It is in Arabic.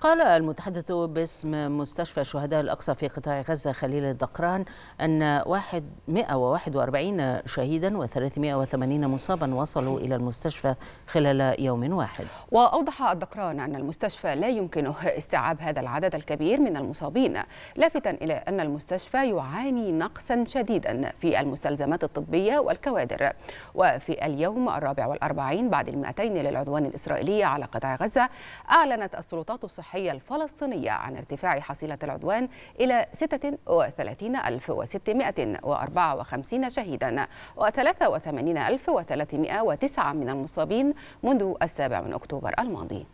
قال المتحدث باسم مستشفى شهداء الأقصى في قطاع غزة خليل الدقران أن 141 شهيدا و380 مصابا وصلوا إلى المستشفى خلال يوم واحد وأوضح الدكران أن المستشفى لا يمكنه استيعاب هذا العدد الكبير من المصابين لافتا إلى أن المستشفى يعاني نقصا شديدا في المستلزمات الطبية والكوادر وفي اليوم الرابع والأربعين بعد المائتين للعدوان الإسرائيلي على قطاع غزة أعلنت السلطات الصحية الفلسطينية عن ارتفاع حصيلة العدوان إلى 36654 شهيدا و83309 من المصابين منذ السابع من أكتوبر أكتوبر الماضي